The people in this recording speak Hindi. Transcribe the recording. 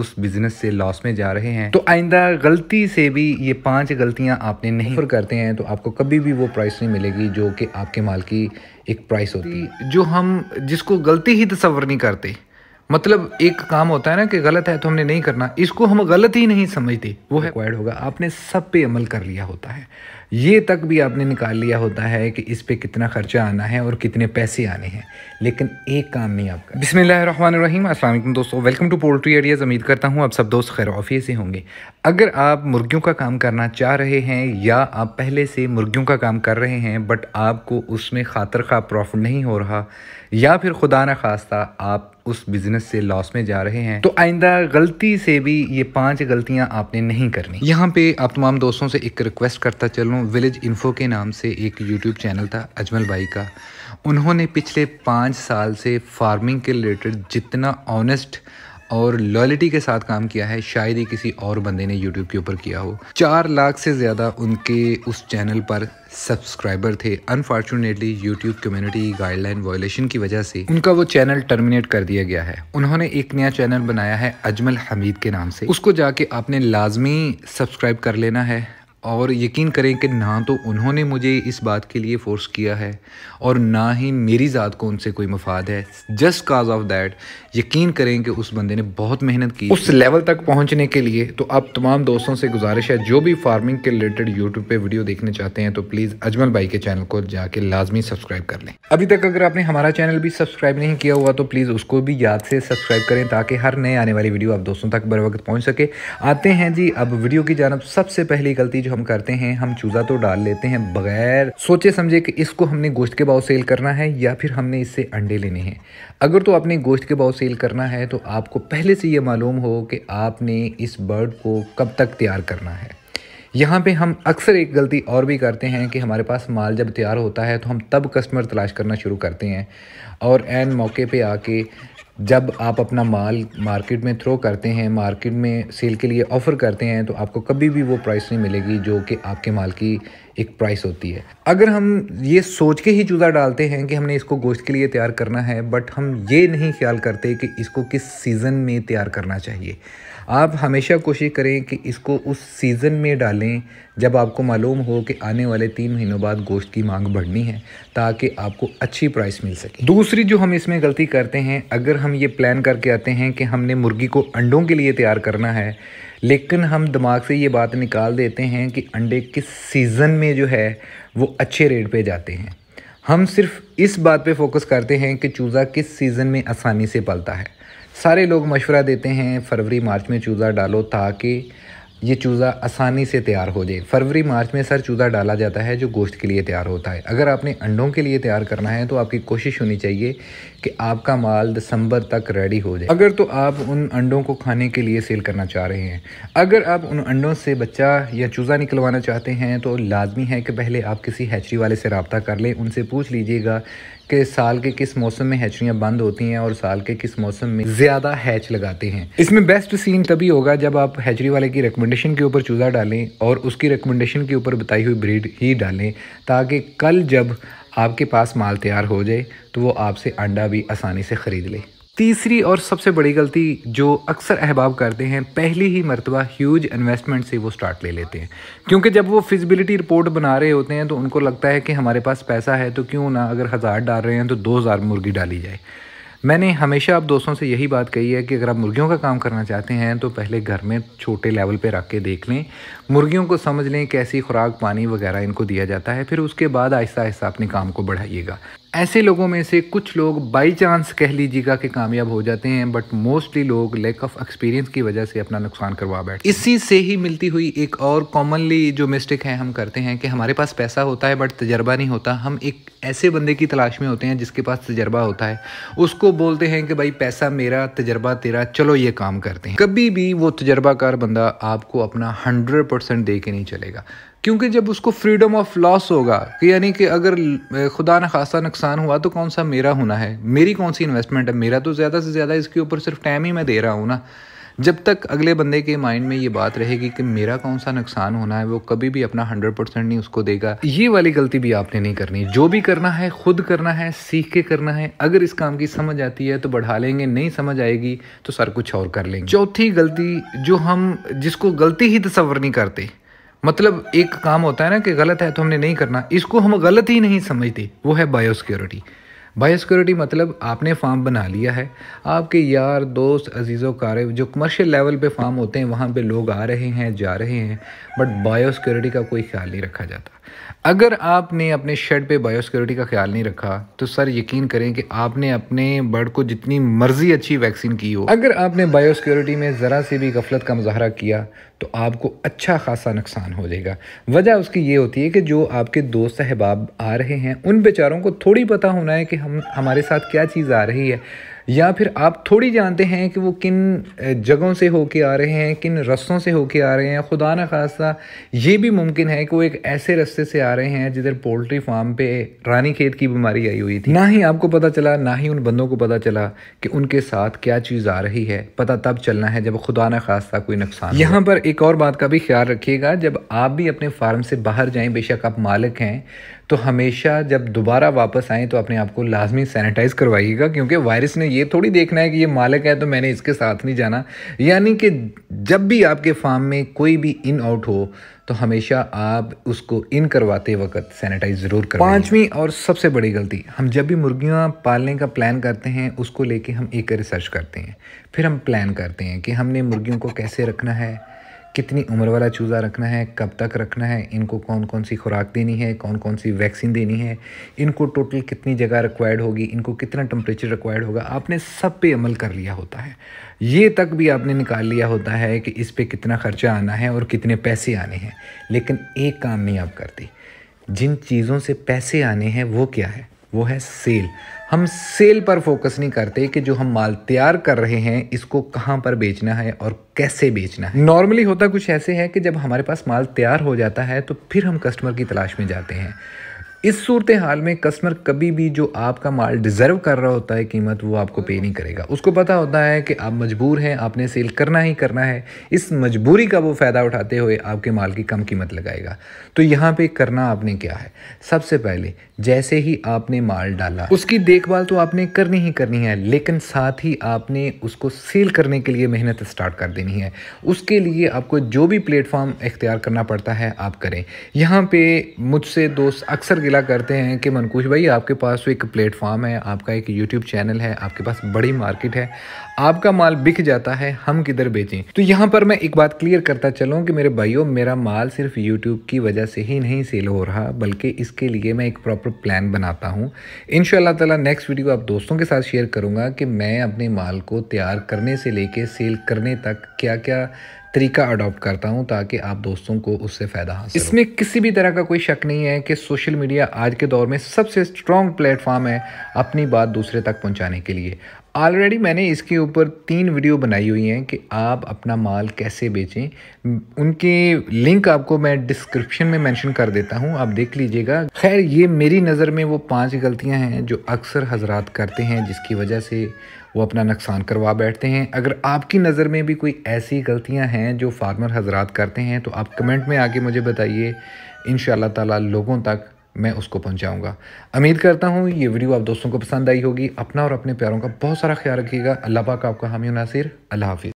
उस बिजनेस से लॉस में जा रहे हैं तो आइंदा गलती से भी ये पांच गलतियां आपने नहीं करते हैं तो आपको कभी भी वो प्राइस नहीं मिलेगी जो कि आपके माल की एक प्राइस होती है जो हम जिसको गलती ही तस्वर नहीं करते मतलब एक काम होता है ना कि गलत है तो हमने नहीं करना इसको हम गलत ही नहीं समझते वो है होगा आपने सब पे अमल कर लिया होता है ये तक भी आपने निकाल लिया होता है कि इस पर कितना ख़र्चा आना है और कितने पैसे आने हैं लेकिन एक काम नहीं आपका बिसमीम असल दोस्तों वेलकम टू पोल्ट्री एरियाज़ उम्मीद करता हूँ आप सब दोस्त खैर ऑफिये से होंगे अगर आप मुर्गियों का काम करना चाह रहे हैं या आप पहले से मुर्गियों का काम कर रहे हैं बट आपको उसमें खातर खा प्रॉफिट नहीं हो रहा या फिर खुदा न खास्ता आप उस बिजनेस से लॉस में जा रहे हैं तो आइंदा गलती से भी ये पांच गलतियां आपने नहीं करनी यहाँ पे आप तमाम दोस्तों से एक रिक्वेस्ट करता चलूँ विलेज इन्फो के नाम से एक यूट्यूब चैनल था अजमल भाई का उन्होंने पिछले पाँच साल से फार्मिंग के रिलेटेड जितना ऑनेस्ट और लॉयलिटी के साथ काम किया है शायद ही किसी और बंदे ने यूट्यूब के ऊपर किया हो चार लाख से ज़्यादा उनके उस चैनल पर सब्सक्राइबर थे unfortunately YouTube community guideline violation की वजह से उनका वो चैनल टर्मिनेट कर दिया गया है उन्होंने एक नया चैनल बनाया है अजमल हमीद के नाम से उसको जाके आपने लाजमी सब्सक्राइब कर लेना है और यकीन करें कि ना तो उन्होंने मुझे इस बात के लिए फ़ोर्स किया है और ना ही मेरी ज़ात को उनसे कोई मफाद है जस्ट काज ऑफ दैट यकीन करें कि उस बंदे ने बहुत मेहनत की उस लेवल तक पहुंचने के लिए तो आप तमाम दोस्तों से गुजारिश है जो भी फार्मिंग के रिलेटेड यूट्यूब पे वीडियो देखने चाहते हैं तो प्लीज़ अजमल भाई के चैनल को जाके लाजमी सब्सक्राइब कर लें अभी तक अगर आपने हमारा चैनल भी सब्सक्राइब नहीं किया हुआ तो प्लीज़ उसको भी याद से सब्सक्राइब करें ताकि हर नए आने वाली वीडियो आप दोस्तों तक बर वक्त पहुँच सके आते हैं जी अब वीडियो की जानब सबसे पहली गलती जो हम करते हैं हम चूज़ा तो डाल लेते हैं बगैर सोचे समझे कि इसको हमने गोश्त के भाव सेल करना है या फिर हमने इससे अंडे लेने हैं अगर तो आपने गोश्त के भाव सेल करना है तो आपको पहले से ये मालूम हो कि आपने इस बर्ड को कब तक तैयार करना है यहाँ पे हम अक्सर एक गलती और भी करते हैं कि हमारे पास माल जब तैयार होता है तो हम तब कस्टमर तलाश करना शुरू करते हैं और एन मौके पे आके जब आप अपना माल मार्केट में थ्रो करते हैं मार्केट में सेल के लिए ऑफ़र करते हैं तो आपको कभी भी वो प्राइस नहीं मिलेगी जो कि आपके माल की एक प्राइस होती है अगर हम ये सोच के ही चूज़ा डालते हैं कि हमने इसको गोश्त के लिए तैयार करना है बट हम ये नहीं ख्याल करते कि इसको किस सीज़न में तैयार करना चाहिए आप हमेशा कोशिश करें कि इसको उस सीज़न में डालें जब आपको मालूम हो कि आने वाले तीन महीनों बाद गोश्त की मांग बढ़नी है ताकि आपको अच्छी प्राइस मिल सके दूसरी जो हम इसमें गलती करते हैं अगर हम हम ये प्लान करके आते हैं कि हमने मुर्गी को अंडों के लिए तैयार करना है लेकिन हम दिमाग से ये बात निकाल देते हैं कि अंडे किस सीज़न में जो है वो अच्छे रेट पे जाते हैं हम सिर्फ इस बात पे फोकस करते हैं कि चूज़ा किस सीज़न में आसानी से पलता है सारे लोग मशवरा देते हैं फरवरी मार्च में चूज़ा डालो ताकि ये चूज़ा आसानी से तैयार हो जाए फरवरी मार्च में सर चूज़ा डाला जाता है जो गोश्त के लिए तैयार होता है अगर आपने अंडों के लिए तैयार करना है तो आपकी कोशिश होनी चाहिए कि आपका माल दिसंबर तक रेडी हो जाए अगर तो आप उन अंडों को खाने के लिए सेल करना चाह रहे हैं अगर आप उन अंडों से बच्चा या चूज़ा निकलवाना चाहते हैं तो लाजमी है कि पहले आप किसी हैचरी वाले से रबता कर लें उनसे पूछ लीजिएगा कि साल के किस मौसम में हैचरियाँ बंद होती हैं और साल के किस मौसम में ज़्यादा हैच लगाते हैं इसमें बेस्ट सीन तभी होगा जब आप हैचरी वाले की रिकमेंडेशन के ऊपर चूज़ा डालें और उसकी रिकमेंडेशन के ऊपर बताई हुई ब्रीड ही डालें ताकि कल जब आपके पास माल तैयार हो जाए तो वो आपसे अंडा भी आसानी से ख़रीद ले तीसरी और सबसे बड़ी गलती जो अक्सर अहबाब करते हैं पहली ही मरतबा ह्यूज इन्वेस्टमेंट से वो स्टार्ट ले लेते हैं क्योंकि जब वो फिजिबिलिटी रिपोर्ट बना रहे होते हैं तो उनको लगता है कि हमारे पास पैसा है तो क्यों ना अगर हज़ार डाल रहे हैं तो दो हज़ार मुर्गी डाली जाए मैंने हमेशा आप दोस्तों से यही बात कही है कि अगर आप मुर्गियों का काम करना चाहते हैं तो पहले घर में छोटे लेवल पर रख के देख लें मुर्गियों को समझ लें कैसी खुराक पानी वगैरह इनको दिया जाता है फिर उसके बाद आहिस्ता आहिस्ता अपने काम को बढ़ाइएगा ऐसे लोगों में से कुछ लोग बाई चांस कह लीजिएगा कि कामयाब हो जाते हैं बट मोस्टली लोग लैक ऑफ एक्सपीरियंस की वजह से अपना नुकसान करवा हैं इसी से ही मिलती हुई एक और कॉमनली जो मिस्टेक है हम करते हैं कि हमारे पास पैसा होता है बट तजर्बा नहीं होता हम एक ऐसे बंदे की तलाश में होते हैं जिसके पास तजर्बा होता है उसको बोलते हैं कि भाई पैसा मेरा तजर्बा तेरा चलो ये काम करते हैं कभी भी वो तजर्बाकार बंदा आपको अपना हंड्रेड परसेंट दे के नहीं चलेगा क्योंकि जब उसको फ्रीडम ऑफ लॉस होगा कि यानी कि अगर खुदा न खासा नुकसान हुआ तो कौन सा मेरा होना है मेरी कौन सी इन्वेस्टमेंट है मेरा तो ज़्यादा से ज़्यादा इसके ऊपर सिर्फ टाइम ही मैं दे रहा हूँ ना जब तक अगले बंदे के माइंड में ये बात रहेगी कि मेरा कौन सा नुकसान होना है वो कभी भी अपना हंड्रेड परसेंट नहीं उसको देगा ये वाली गलती भी आपने नहीं करनी जो भी करना है खुद करना है सीख के करना है अगर इस काम की समझ आती है तो बढ़ा लेंगे नहीं समझ आएगी तो सर कुछ और कर लेंगे चौथी गलती जो हम जिसको गलती ही तस्वर नहीं करते मतलब एक काम होता है ना कि गलत है तो हमने नहीं करना इसको हम गलत ही नहीं समझते वो है बायोसिक्योरिटी बायोसिक्योरिटी मतलब आपने फार्म बना लिया है आपके यार दोस्त अजीज़ो कारे जो कमर्शियल लेवल पे फार्म होते हैं वहाँ पे लोग आ रहे हैं जा रहे हैं बट बायोसिक्योरिटी का कोई ख्याल नहीं रखा जाता अगर आपने अपने शेड पे बायोसिक्योरिटी का ख्याल नहीं रखा तो सर यकीन करें कि आपने अपने बर्ड को जितनी मर्जी अच्छी वैक्सीन की हो अगर आपने बायोसिक्योरिटी में ज़रा सी भी गफलत का मुजाहरा किया तो आपको अच्छा खासा नुकसान हो जाएगा वजह उसकी ये होती है कि जो आपके दोस्त अहबाब आ रहे हैं उन बेचारों को थोड़ी पता होना है कि हम हमारे साथ क्या चीज़ आ रही है या फिर आप थोड़ी जानते हैं कि वो किन जगहों से होके आ रहे हैं किन रस्तों से होके आ रहे हैं खुदा न खासा ये भी मुमकिन है कि वो एक ऐसे रस्ते से आ रहे हैं जिधर पोल्ट्री फार्म पे रानी खेत की बीमारी आई हुई थी ना ही आपको पता चला ना ही उन बंदों को पता चला कि उनके साथ क्या चीज़ आ रही है पता तब चलना है जब खुदा न खासा कोई नुकसान यहाँ पर एक और बात का भी ख्याल रखिएगा जब आप भी अपने फार्म से बाहर जाएँ बेशक आप मालिक हैं तो हमेशा जब दोबारा वापस आएँ तो अपने आप को लाजमी सैनिटाइज़ करवाइएगा क्योंकि वायरस ने ये थोड़ी देखना है कि ये मालिक है तो मैंने इसके साथ नहीं जाना यानी कि जब भी आपके फार्म में कोई भी इन आउट हो तो हमेशा आप उसको इन करवाते वक्त सैनिटाइज ज़रूर करें पाँचवीं और सबसे बड़ी गलती हम जब भी मुर्गियाँ पालने का प्लान करते हैं उसको लेके हम एक रिसर्च करते हैं फिर हम प्लान करते हैं कि हमने मुर्गियों को कैसे रखना है कितनी उम्र वाला चूज़ा रखना है कब तक रखना है इनको कौन कौन सी खुराक देनी है कौन कौन सी वैक्सीन देनी है इनको टोटल कितनी जगह रिक्वायर्ड होगी इनको कितना टम्परेचर रिक्वायर्ड होगा आपने सब पे अमल कर लिया होता है ये तक भी आपने निकाल लिया होता है कि इस पर कितना ख़र्चा आना है और कितने पैसे आने हैं लेकिन एक काम नहीं आप करती जिन चीज़ों से पैसे आने हैं वो क्या है वो है सेल हम सेल पर फोकस नहीं करते कि जो हम माल तैयार कर रहे हैं इसको कहाँ पर बेचना है और कैसे बेचना है नॉर्मली होता कुछ ऐसे है कि जब हमारे पास माल तैयार हो जाता है तो फिर हम कस्टमर की तलाश में जाते हैं इस सूरत हाल में कस्टमर कभी भी जो आपका माल डिज़र्व कर रहा होता है कीमत वो आपको पे नहीं करेगा उसको पता होता है कि आप मजबूर हैं आपने सेल करना ही करना है इस मजबूरी का वो फ़ायदा उठाते हुए आपके माल की कम कीमत लगाएगा तो यहाँ पे करना आपने क्या है सबसे पहले जैसे ही आपने माल डाला उसकी देखभाल तो आपने करनी ही करनी है लेकिन साथ ही आपने उसको सेल करने के लिए मेहनत स्टार्ट कर देनी है उसके लिए आपको जो भी प्लेटफॉर्म इख्तियार करना पड़ता है आप करें यहाँ पे मुझसे दोस्त अक्सर सिलसिला करते हैं कि मनकूश भाई आपके पास तो एक प्लेटफॉर्म है आपका एक यूट्यूब चैनल है आपके पास बड़ी मार्केट है आपका माल बिक जाता है हम किधर बेचें तो यहाँ पर मैं एक बात क्लियर करता चलूँ कि मेरे भाइयों मेरा माल सिर्फ यूट्यूब की वजह से ही नहीं सेल हो रहा बल्कि इसके लिए मैं एक प्रॉपर प्लान बनाता हूँ इन ताला नेक्स्ट वीडियो आप दोस्तों के साथ शेयर करूँगा कि मैं अपने माल को तैयार करने से ले सेल करने तक क्या क्या तरीका अडॉप्ट करता हूं ताकि आप दोस्तों को उससे फ़ायदा हासिल इसमें किसी भी तरह का कोई शक नहीं है कि सोशल मीडिया आज के दौर में सबसे स्ट्रॉन्ग प्लेटफॉर्म है अपनी बात दूसरे तक पहुंचाने के लिए ऑलरेडी मैंने इसके ऊपर तीन वीडियो बनाई हुई हैं कि आप अपना माल कैसे बेचें उनके लिंक आपको मैं डिस्क्रिप्शन में मेंशन कर देता हूं आप देख लीजिएगा खैर ये मेरी नज़र में वो पांच गलतियां हैं जो अक्सर हजरात करते हैं जिसकी वजह से वो अपना नुकसान करवा बैठते हैं अगर आपकी नज़र में भी कोई ऐसी गलतियाँ हैं जो फार्मर हजरात करते हैं तो आप कमेंट में आके मुझे बताइए इन शाह लोगों तक मैं उसको पहुंचाऊंगा उम्मीद करता हूँ ये वीडियो आप दोस्तों को पसंद आई होगी अपना और अपने प्यारों का बहुत सारा ख्याल रखिएगा अल्लाह पाक आपका हामी नासिर अल्लाह हाफिज़